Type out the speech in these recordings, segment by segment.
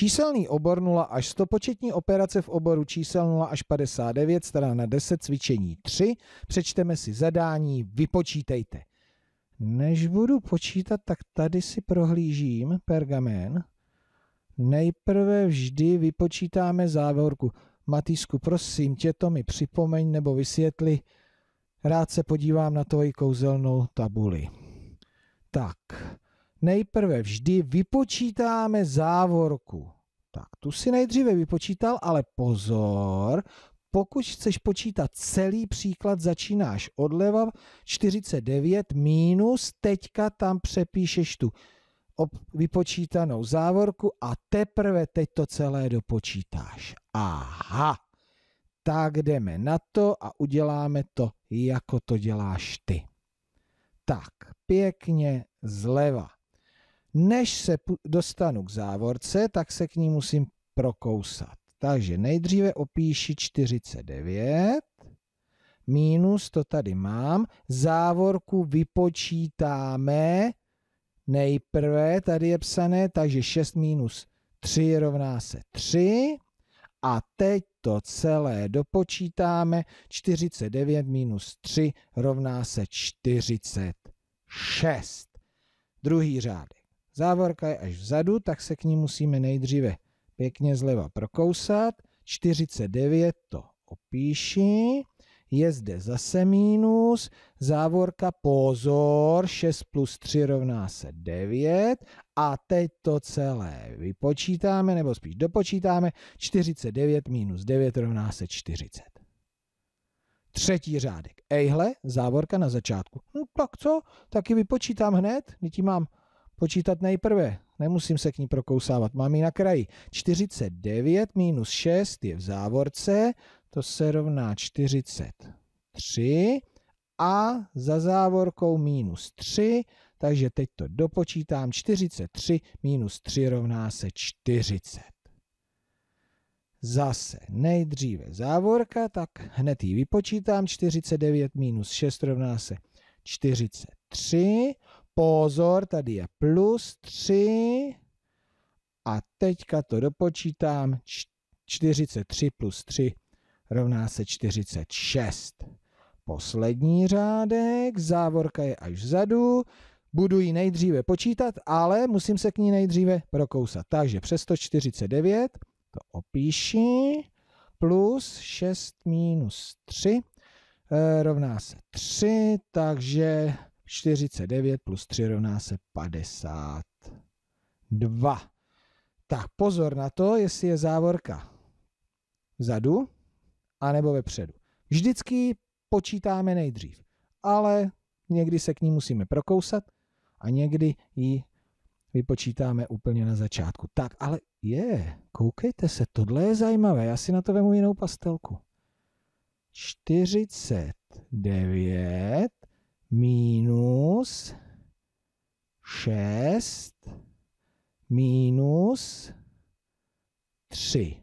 Číselný obor 0 až 100 početní operace v oboru čísel 0 až 59, strana 10, cvičení 3. Přečteme si zadání, vypočítejte. Než budu počítat, tak tady si prohlížím pergamen. Nejprve vždy vypočítáme závorku. Matýsku, prosím tě, to mi připomeň nebo vysvětli. Rád se podívám na tvoji kouzelnou tabuli. Tak, nejprve vždy vypočítáme závorku. Tak, tu si nejdříve vypočítal, ale pozor, pokud chceš počítat celý příklad, začínáš odleva 49 minus, teďka tam přepíšeš tu vypočítanou závorku a teprve teď to celé dopočítáš. Aha, tak jdeme na to a uděláme to, jako to děláš ty. Tak, pěkně zleva. Než se dostanu k závorce, tak se k ní musím prokousat. Takže nejdříve opíši 49, minus to tady mám, závorku vypočítáme nejprve, tady je psané, takže 6 minus 3 rovná se 3 a teď to celé dopočítáme, 49 minus 3 rovná se 46. Druhý řádek. Závorka je až vzadu, tak se k ní musíme nejdříve pěkně zleva prokousat. 49 to opíši. Je zde zase mínus, závorka pozor, 6 plus 3 rovná se 9 a teď to celé vypočítáme, nebo spíš dopočítáme, 49 minus 9 rovná se 40. Třetí řádek. Ejhle, závorka na začátku. No tak co, taky vypočítám hned, nytí mám počítat nejprve. Nemusím se k ní prokousávat. Mám ji na kraji. 49 minus 6 je v závorce. To se rovná 43. A za závorkou minus 3. Takže teď to dopočítám. 43 minus 3 rovná se 40. Zase nejdříve závorka, tak hned ji vypočítám. 49 minus 6 rovná se 43 pozor, tady je plus 3 a teďka to dopočítám, 43 plus 3 rovná se 46. Poslední řádek, závorka je až vzadu, budu ji nejdříve počítat, ale musím se k ní nejdříve prokousat. Takže přes 149 to opíši, plus 6 minus 3 eh, rovná se 3, takže 49 plus 3 rovná se 52. Tak pozor na to, jestli je závorka vzadu anebo vepředu. Vždycky počítáme nejdřív, ale někdy se k ní musíme prokousat a někdy ji vypočítáme úplně na začátku. Tak, ale je, koukejte se, tohle je zajímavé, já si na to vemu jinou pastelku. 49 minus 6 minus 3.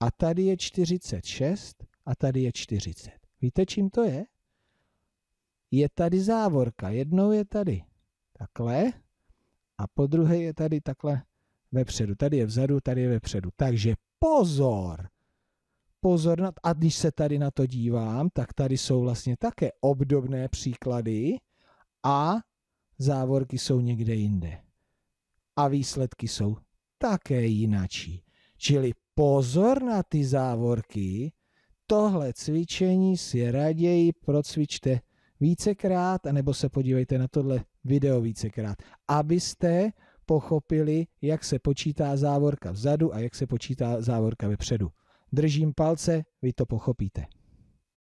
A tady je 46 a tady je 40. Víte, čím to je? Je tady závorka. Jednou je tady takhle a po druhé je tady takhle vepředu. Tady je vzadu, tady je vepředu. Takže pozor! pozor na, a když se tady na to dívám, tak tady jsou vlastně také obdobné příklady a závorky jsou někde jinde. A výsledky jsou také jináčí. Čili pozor na ty závorky, tohle cvičení si raději procvičte vícekrát, anebo se podívejte na tohle video vícekrát, abyste pochopili, jak se počítá závorka vzadu a jak se počítá závorka vepředu. Držím palce, vy to pochopíte.